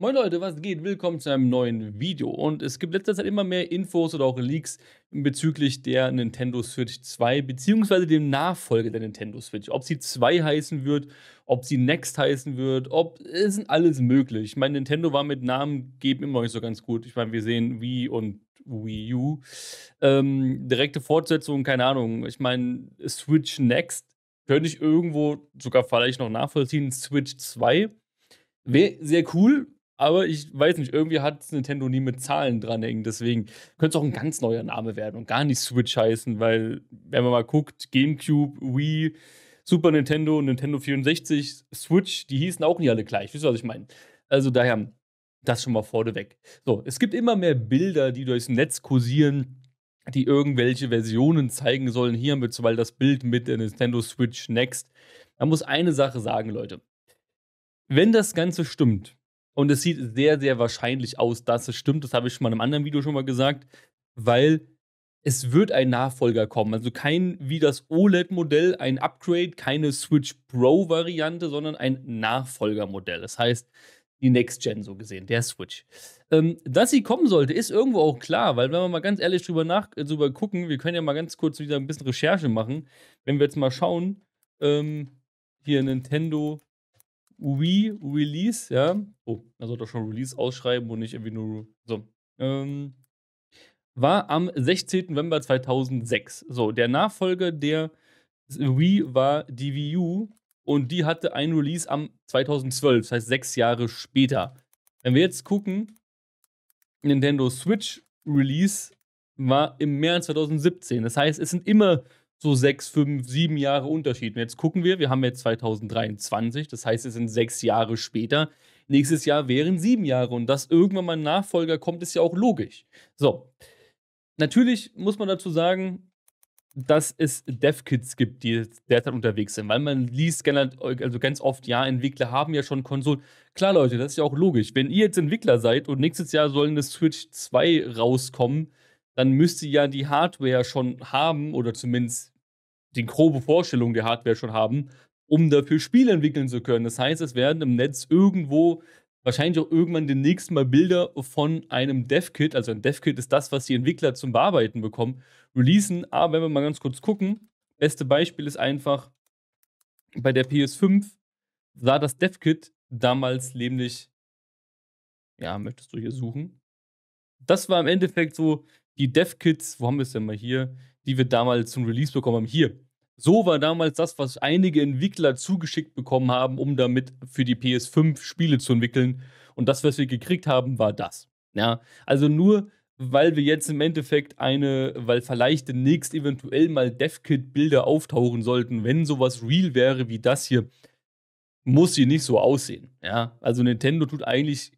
Moin Leute, was geht? Willkommen zu einem neuen Video. Und es gibt letzter Zeit immer mehr Infos oder auch Leaks bezüglich der Nintendo Switch 2 bzw. dem Nachfolger der Nintendo Switch. Ob sie 2 heißen wird, ob sie Next heißen wird, ob es sind alles möglich. Ich meine, Nintendo war mit Namen geben immer nicht so ganz gut. Ich meine, wir sehen Wii und Wii U. Ähm, direkte Fortsetzung, keine Ahnung. Ich meine, Switch Next könnte ich irgendwo sogar vielleicht noch nachvollziehen. Switch 2 wäre sehr cool, aber ich weiß nicht, irgendwie hat Nintendo nie mit Zahlen dranhängen. Deswegen könnte es auch ein ganz neuer Name werden und gar nicht Switch heißen, weil, wenn man mal guckt, GameCube, Wii, Super Nintendo, Nintendo 64, Switch, die hießen auch nicht alle gleich. Wisst ihr, was ich meine? Also daher, das schon mal vorneweg. So, es gibt immer mehr Bilder, die durchs Netz kursieren, die irgendwelche Versionen zeigen sollen. Hier haben wir zum Beispiel das Bild mit der Nintendo Switch Next. Man muss eine Sache sagen, Leute. Wenn das Ganze stimmt, und es sieht sehr, sehr wahrscheinlich aus, dass es stimmt. Das habe ich schon mal in einem anderen Video schon mal gesagt, weil es wird ein Nachfolger kommen. Also kein wie das OLED-Modell, ein Upgrade, keine Switch Pro-Variante, sondern ein Nachfolgermodell. Das heißt, die Next Gen so gesehen, der Switch. Ähm, dass sie kommen sollte, ist irgendwo auch klar, weil wenn wir mal ganz ehrlich drüber, nach, äh, drüber gucken, wir können ja mal ganz kurz wieder ein bisschen Recherche machen. Wenn wir jetzt mal schauen, ähm, hier Nintendo Re-Release, ja. Oh, da sollte auch schon Release ausschreiben und nicht irgendwie nur. So. Ähm, war am 16. November 2006. So, der Nachfolger der Wii war die Wii U und die hatte ein Release am 2012, das heißt sechs Jahre später. Wenn wir jetzt gucken, Nintendo Switch Release war im März 2017. Das heißt, es sind immer so sechs, fünf, sieben Jahre Unterschied. Und jetzt gucken wir, wir haben jetzt 2023, das heißt, es sind sechs Jahre später. Nächstes Jahr wären sieben Jahre und dass irgendwann mal ein Nachfolger kommt, ist ja auch logisch. So, natürlich muss man dazu sagen, dass es Dev-Kits gibt, die derzeit unterwegs sind, weil man liest also ganz oft, ja, Entwickler haben ja schon Konsolen. Klar, Leute, das ist ja auch logisch. Wenn ihr jetzt Entwickler seid und nächstes Jahr soll eine Switch 2 rauskommen, dann müsste ja die Hardware schon haben oder zumindest die grobe Vorstellung der Hardware schon haben, um dafür Spiele entwickeln zu können. Das heißt, es werden im Netz irgendwo wahrscheinlich auch irgendwann den nächsten mal Bilder von einem Dev-Kit, also ein Dev-Kit ist das, was die Entwickler zum Bearbeiten bekommen, releasen. Aber wenn wir mal ganz kurz gucken, beste Beispiel ist einfach, bei der PS5 sah das Dev-Kit damals nämlich, ja, möchtest du hier suchen? Das war im Endeffekt so die Dev-Kits, wo haben wir es denn mal hier, die wir damals zum Release bekommen haben, hier. So war damals das, was einige Entwickler zugeschickt bekommen haben, um damit für die PS5 Spiele zu entwickeln. Und das, was wir gekriegt haben, war das. Ja, also nur weil wir jetzt im Endeffekt eine, weil vielleicht demnächst eventuell mal DevKit-Bilder auftauchen sollten, wenn sowas real wäre wie das hier, muss sie nicht so aussehen. Ja, also Nintendo tut eigentlich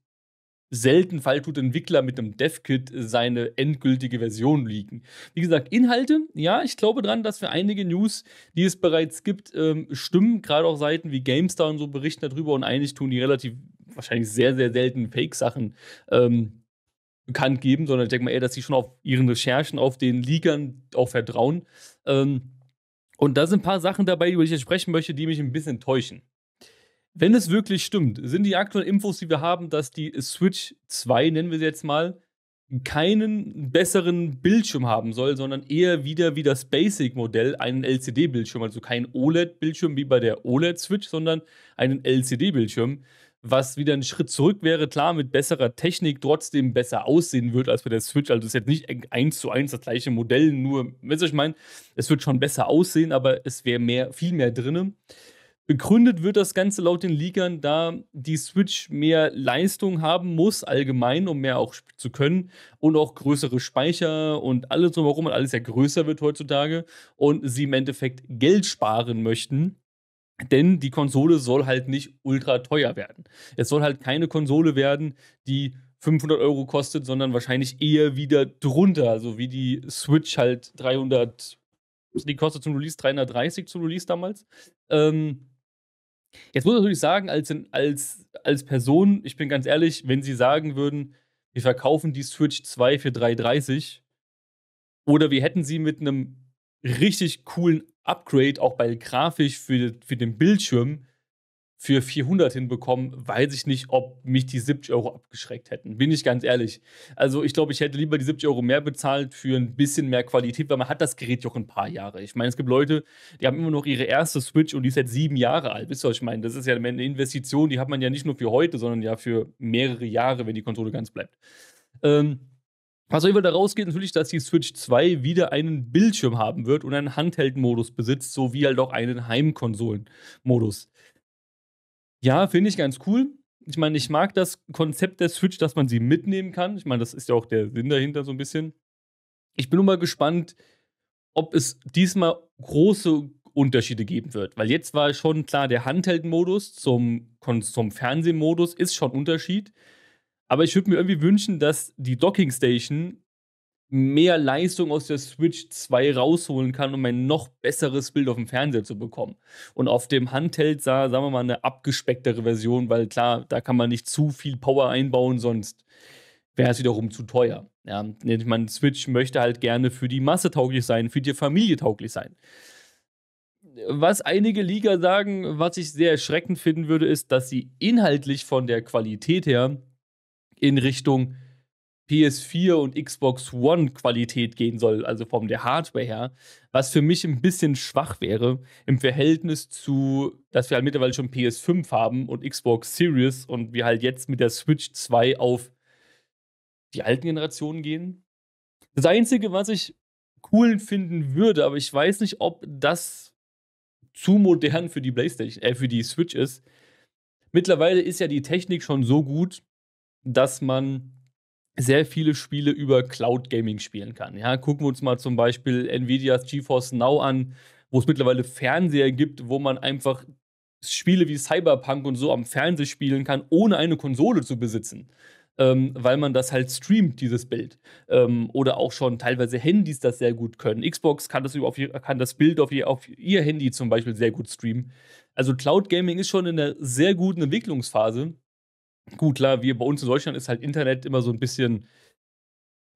selten Fall tut Entwickler mit einem Dev-Kit seine endgültige Version liegen. Wie gesagt, Inhalte, ja, ich glaube dran, dass wir einige News, die es bereits gibt, ähm, stimmen. Gerade auch Seiten wie GameStar und so berichten darüber und eigentlich tun die relativ wahrscheinlich sehr, sehr selten Fake-Sachen ähm, bekannt geben, sondern ich denke mal eher, dass sie schon auf ihren Recherchen, auf den Leakern auch vertrauen. Ähm, und da sind ein paar Sachen dabei, über die ich jetzt sprechen möchte, die mich ein bisschen täuschen wenn es wirklich stimmt, sind die aktuellen Infos, die wir haben, dass die Switch 2, nennen wir sie jetzt mal, keinen besseren Bildschirm haben soll, sondern eher wieder wie das Basic-Modell einen LCD-Bildschirm, also kein OLED-Bildschirm wie bei der OLED-Switch, sondern einen LCD-Bildschirm, was wieder ein Schritt zurück wäre, klar mit besserer Technik trotzdem besser aussehen wird als bei der Switch, also es ist jetzt nicht eins zu eins das gleiche Modell, nur, wisst ihr, ich meine, es wird schon besser aussehen, aber es wäre mehr, viel mehr drinnen. Begründet wird das Ganze laut den Leakern, da die Switch mehr Leistung haben muss, allgemein, um mehr auch zu können und auch größere Speicher und alles drumherum und alles ja größer wird heutzutage und sie im Endeffekt Geld sparen möchten. Denn die Konsole soll halt nicht ultra teuer werden. Es soll halt keine Konsole werden, die 500 Euro kostet, sondern wahrscheinlich eher wieder drunter, so also wie die Switch halt 300 die kostet zum Release 330 zum Release damals. Ähm, Jetzt muss ich natürlich sagen, als, als, als Person, ich bin ganz ehrlich, wenn sie sagen würden, wir verkaufen die Switch 2 für 330 oder wir hätten sie mit einem richtig coolen Upgrade auch bei grafisch für, für den Bildschirm für 400 hinbekommen, weiß ich nicht, ob mich die 70 Euro abgeschreckt hätten. Bin ich ganz ehrlich. Also ich glaube, ich hätte lieber die 70 Euro mehr bezahlt für ein bisschen mehr Qualität, weil man hat das Gerät ja auch ein paar Jahre. Ich meine, es gibt Leute, die haben immer noch ihre erste Switch und die ist jetzt sieben Jahre alt. Wisst ihr, was ich meine? Das ist ja eine Investition, die hat man ja nicht nur für heute, sondern ja für mehrere Jahre, wenn die Konsole ganz bleibt. Ähm, was auch immer daraus geht, natürlich, dass die Switch 2 wieder einen Bildschirm haben wird und einen Handheld-Modus besitzt, sowie halt auch einen Heimkonsolen-Modus. Ja, finde ich ganz cool. Ich meine, ich mag das Konzept der Switch, dass man sie mitnehmen kann. Ich meine, das ist ja auch der Sinn dahinter so ein bisschen. Ich bin nur mal gespannt, ob es diesmal große Unterschiede geben wird. Weil jetzt war schon klar, der Handheld-Modus zum, zum Fernsehmodus ist schon Unterschied. Aber ich würde mir irgendwie wünschen, dass die Docking Station mehr Leistung aus der Switch 2 rausholen kann, um ein noch besseres Bild auf dem Fernseher zu bekommen. Und auf dem Handheld sah, sagen wir mal, eine abgespecktere Version, weil klar, da kann man nicht zu viel Power einbauen, sonst wäre es wiederum zu teuer. Ja, ich meine, Switch möchte halt gerne für die Masse tauglich sein, für die Familie tauglich sein. Was einige Liga sagen, was ich sehr erschreckend finden würde, ist, dass sie inhaltlich von der Qualität her in Richtung PS4 und Xbox One Qualität gehen soll, also vom der Hardware her, was für mich ein bisschen schwach wäre im Verhältnis zu, dass wir halt mittlerweile schon PS5 haben und Xbox Series und wir halt jetzt mit der Switch 2 auf die alten Generationen gehen. Das Einzige, was ich cool finden würde, aber ich weiß nicht, ob das zu modern für die PlayStation, äh, für die Switch ist. Mittlerweile ist ja die Technik schon so gut, dass man sehr viele Spiele über Cloud Gaming spielen kann. Ja, gucken wir uns mal zum Beispiel Nvidias GeForce Now an, wo es mittlerweile Fernseher gibt, wo man einfach Spiele wie Cyberpunk und so am Fernseher spielen kann, ohne eine Konsole zu besitzen. Ähm, weil man das halt streamt, dieses Bild. Ähm, oder auch schon teilweise Handys das sehr gut können. Xbox kann das, auf, kann das Bild auf ihr, auf ihr Handy zum Beispiel sehr gut streamen. Also Cloud Gaming ist schon in einer sehr guten Entwicklungsphase Gut, klar, wir bei uns in Deutschland ist halt Internet immer so ein bisschen,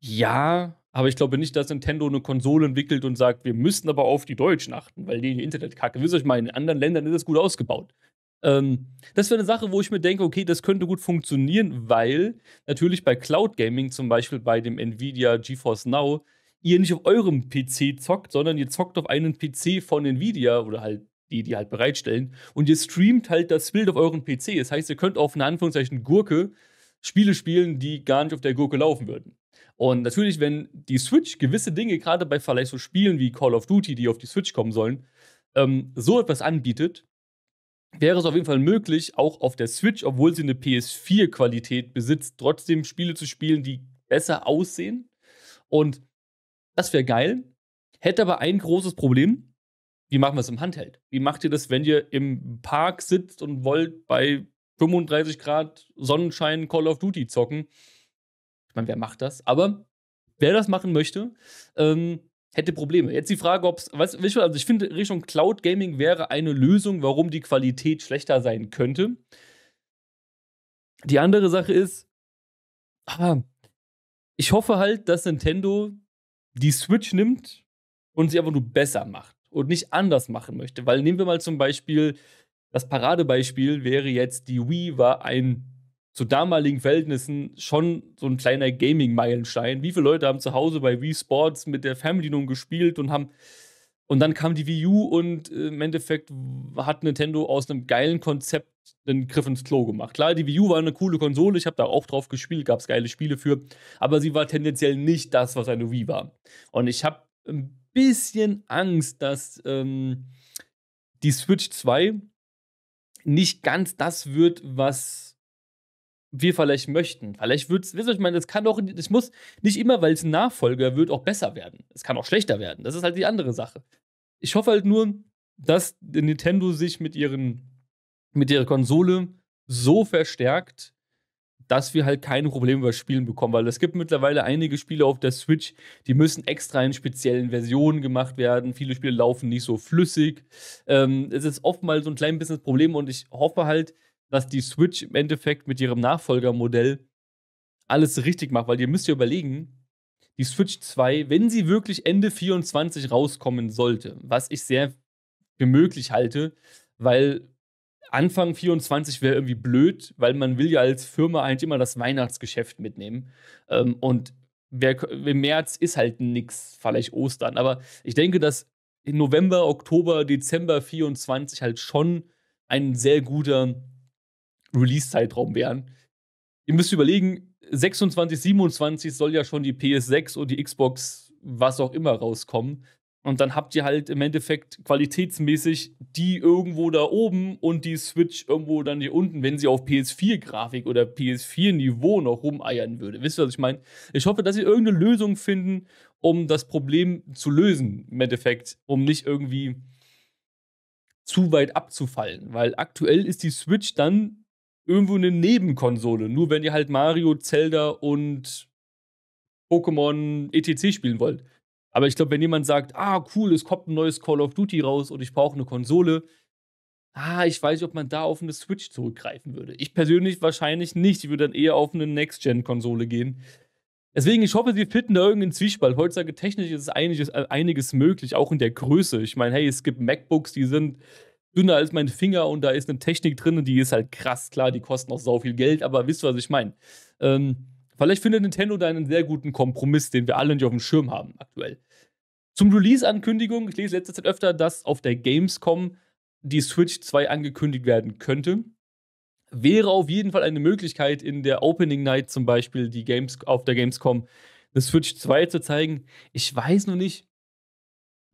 ja, aber ich glaube nicht, dass Nintendo eine Konsole entwickelt und sagt, wir müssen aber auf die Deutschen achten, weil die in Internet kacke. Wisst ihr, ich meine, in anderen Ländern ist das gut ausgebaut. Ähm, das wäre eine Sache, wo ich mir denke, okay, das könnte gut funktionieren, weil natürlich bei Cloud Gaming, zum Beispiel bei dem Nvidia GeForce Now, ihr nicht auf eurem PC zockt, sondern ihr zockt auf einen PC von Nvidia oder halt die die halt bereitstellen. Und ihr streamt halt das Bild auf euren PC. Das heißt, ihr könnt auf eine Anführungszeichen Gurke Spiele spielen, die gar nicht auf der Gurke laufen würden. Und natürlich, wenn die Switch gewisse Dinge, gerade bei vielleicht so Spielen wie Call of Duty, die auf die Switch kommen sollen, ähm, so etwas anbietet, wäre es auf jeden Fall möglich, auch auf der Switch, obwohl sie eine PS4-Qualität besitzt, trotzdem Spiele zu spielen, die besser aussehen. Und das wäre geil. Hätte aber ein großes Problem wie machen wir es im Handheld? Wie macht ihr das, wenn ihr im Park sitzt und wollt bei 35 Grad Sonnenschein Call of Duty zocken? Ich meine, wer macht das? Aber wer das machen möchte, ähm, hätte Probleme. Jetzt die Frage, ob es, also ich finde, Richtung Cloud Gaming wäre eine Lösung, warum die Qualität schlechter sein könnte. Die andere Sache ist, aber ich hoffe halt, dass Nintendo die Switch nimmt und sie einfach nur besser macht und nicht anders machen möchte. Weil nehmen wir mal zum Beispiel, das Paradebeispiel wäre jetzt, die Wii war ein zu damaligen Verhältnissen schon so ein kleiner Gaming-Meilenstein. Wie viele Leute haben zu Hause bei Wii Sports mit der Fernbedienung gespielt und haben und dann kam die Wii U und äh, im Endeffekt hat Nintendo aus einem geilen Konzept einen Griff ins Klo gemacht. Klar, die Wii U war eine coole Konsole, ich habe da auch drauf gespielt, gab es geile Spiele für, aber sie war tendenziell nicht das, was eine Wii war. Und ich habe ein bisschen Angst, dass ähm, die Switch 2 nicht ganz das wird, was wir vielleicht möchten. Vielleicht wird es, wisst ihr, ich meine, es kann auch, es muss nicht immer, weil es ein Nachfolger wird, auch besser werden. Es kann auch schlechter werden. Das ist halt die andere Sache. Ich hoffe halt nur, dass Nintendo sich mit ihren, mit ihrer Konsole so verstärkt, dass wir halt keine Probleme über Spielen bekommen, weil es gibt mittlerweile einige Spiele auf der Switch, die müssen extra in speziellen Versionen gemacht werden. Viele Spiele laufen nicht so flüssig. Ähm, es ist oftmals so ein klein bisschen das Problem und ich hoffe halt, dass die Switch im Endeffekt mit ihrem Nachfolgermodell alles richtig macht, weil ihr müsst ja überlegen, die Switch 2, wenn sie wirklich Ende 24 rauskommen sollte, was ich sehr für möglich halte, weil Anfang 24 wäre irgendwie blöd, weil man will ja als Firma eigentlich halt immer das Weihnachtsgeschäft mitnehmen. Ähm, und wer, im März ist halt nichts, vielleicht Ostern. Aber ich denke, dass November, Oktober, Dezember 24 halt schon ein sehr guter Release-Zeitraum wären. Ihr müsst überlegen, 26, 27 soll ja schon die PS6 und die Xbox was auch immer rauskommen. Und dann habt ihr halt im Endeffekt qualitätsmäßig die irgendwo da oben und die Switch irgendwo dann hier unten, wenn sie auf PS4-Grafik oder PS4-Niveau noch rumeiern würde. Wisst ihr, was ich meine? Ich hoffe, dass sie irgendeine Lösung finden, um das Problem zu lösen, im Endeffekt, um nicht irgendwie zu weit abzufallen. Weil aktuell ist die Switch dann irgendwo eine Nebenkonsole. Nur wenn ihr halt Mario, Zelda und Pokémon etc. spielen wollt. Aber ich glaube, wenn jemand sagt, ah, cool, es kommt ein neues Call of Duty raus und ich brauche eine Konsole, ah, ich weiß nicht, ob man da auf eine Switch zurückgreifen würde. Ich persönlich wahrscheinlich nicht. Ich würde dann eher auf eine Next-Gen-Konsole gehen. Deswegen, ich hoffe, sie finden da irgendeinen Zwiespalt. Heutzutage technisch ist einiges, äh, einiges möglich, auch in der Größe. Ich meine, hey, es gibt MacBooks, die sind dünner als mein Finger und da ist eine Technik drin und die ist halt krass. Klar, die kosten auch sau viel Geld, aber wisst ihr, was ich meine? Ähm, vielleicht findet Nintendo da einen sehr guten Kompromiss, den wir alle nicht auf dem Schirm haben aktuell. Zum Release-Ankündigung. Ich lese letzte Zeit öfter, dass auf der Gamescom die Switch 2 angekündigt werden könnte. Wäre auf jeden Fall eine Möglichkeit, in der Opening Night zum Beispiel die Games auf der Gamescom eine Switch 2 zu zeigen. Ich weiß noch nicht,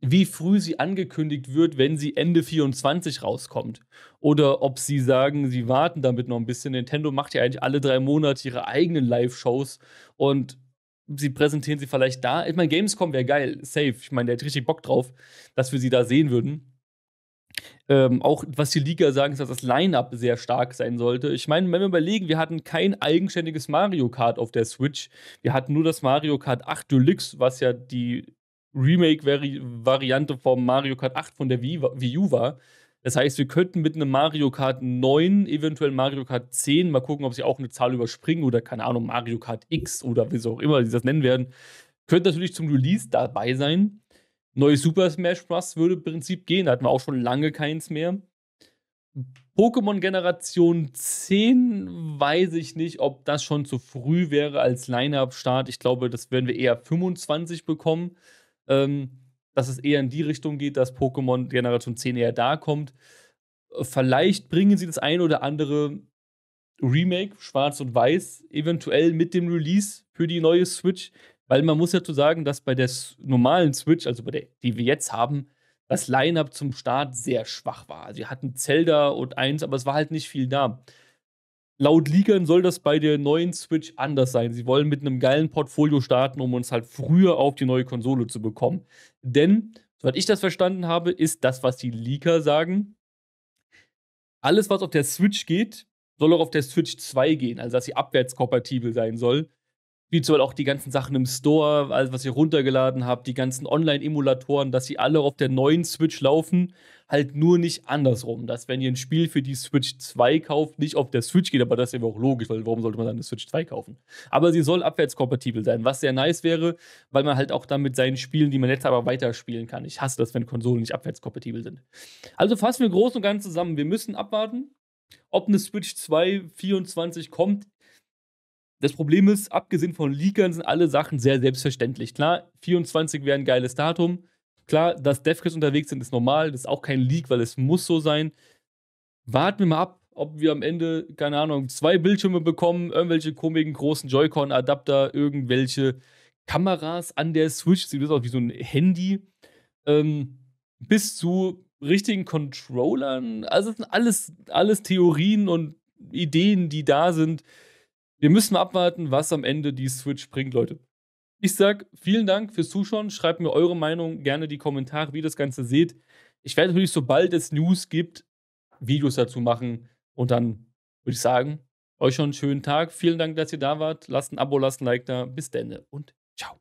wie früh sie angekündigt wird, wenn sie Ende 24 rauskommt. Oder ob sie sagen, sie warten damit noch ein bisschen. Nintendo macht ja eigentlich alle drei Monate ihre eigenen Live-Shows und sie präsentieren sie vielleicht da. Ich meine, Gamescom wäre geil, safe. Ich meine, der hätte richtig Bock drauf, dass wir sie da sehen würden. Ähm, auch was die Liga sagen, ist, dass das Line-Up sehr stark sein sollte. Ich meine, wenn wir überlegen, wir hatten kein eigenständiges Mario Kart auf der Switch. Wir hatten nur das Mario Kart 8 Deluxe, was ja die Remake-Variante vom Mario Kart 8 von der Wii, Wii U war. Das heißt, wir könnten mit einem Mario Kart 9, eventuell Mario Kart 10, mal gucken, ob sie auch eine Zahl überspringen oder keine Ahnung, Mario Kart X oder wie sie auch immer sie das nennen werden, könnte natürlich zum Release dabei sein. Neues Super Smash Bros. würde im Prinzip gehen, da hatten wir auch schon lange keins mehr. Pokémon Generation 10 weiß ich nicht, ob das schon zu früh wäre als Line-Up-Start. Ich glaube, das werden wir eher 25 bekommen. Ähm, dass es eher in die Richtung geht, dass Pokémon Generation 10 eher da kommt. Vielleicht bringen sie das ein oder andere Remake, Schwarz und Weiß, eventuell mit dem Release für die neue Switch. Weil man muss ja zu sagen, dass bei der normalen Switch, also bei der, die wir jetzt haben, das Line-Up zum Start sehr schwach war. Sie also, hatten Zelda und eins, aber es war halt nicht viel da laut Liegern soll das bei der neuen Switch anders sein. Sie wollen mit einem geilen Portfolio starten, um uns halt früher auf die neue Konsole zu bekommen. Denn, soweit ich das verstanden habe, ist das, was die Leaker sagen, alles, was auf der Switch geht, soll auch auf der Switch 2 gehen, also dass sie abwärtskompatibel sein soll. Wie zum Beispiel auch die ganzen Sachen im Store, alles, was ihr runtergeladen habt, die ganzen Online-Emulatoren, dass sie alle auf der neuen Switch laufen Halt nur nicht andersrum, dass wenn ihr ein Spiel für die Switch 2 kauft, nicht auf der Switch geht, aber das ist ja auch logisch, weil warum sollte man dann eine Switch 2 kaufen? Aber sie soll abwärtskompatibel sein, was sehr nice wäre, weil man halt auch dann mit seinen Spielen, die man jetzt aber weiterspielen kann. Ich hasse das, wenn Konsolen nicht abwärtskompatibel sind. Also fassen wir groß und ganz zusammen. Wir müssen abwarten, ob eine Switch 2 24 kommt. Das Problem ist, abgesehen von Leakern sind alle Sachen sehr selbstverständlich. Klar, 24 wäre ein geiles Datum. Klar, dass DevKits unterwegs sind, ist normal. Das ist auch kein Leak, weil es muss so sein. Warten wir mal ab, ob wir am Ende, keine Ahnung, zwei Bildschirme bekommen, irgendwelche komischen großen Joy-Con-Adapter, irgendwelche Kameras an der Switch. Sieht das aus wie so ein Handy. Ähm, bis zu richtigen Controllern. Also das sind alles, alles Theorien und Ideen, die da sind. Wir müssen mal abwarten, was am Ende die Switch bringt, Leute. Ich sage vielen Dank fürs Zuschauen. Schreibt mir eure Meinung gerne in die Kommentare, wie ihr das Ganze seht. Ich werde natürlich, sobald es News gibt, Videos dazu machen. Und dann würde ich sagen, euch schon einen schönen Tag. Vielen Dank, dass ihr da wart. Lasst ein Abo, lasst ein Like da. Bis dann und ciao.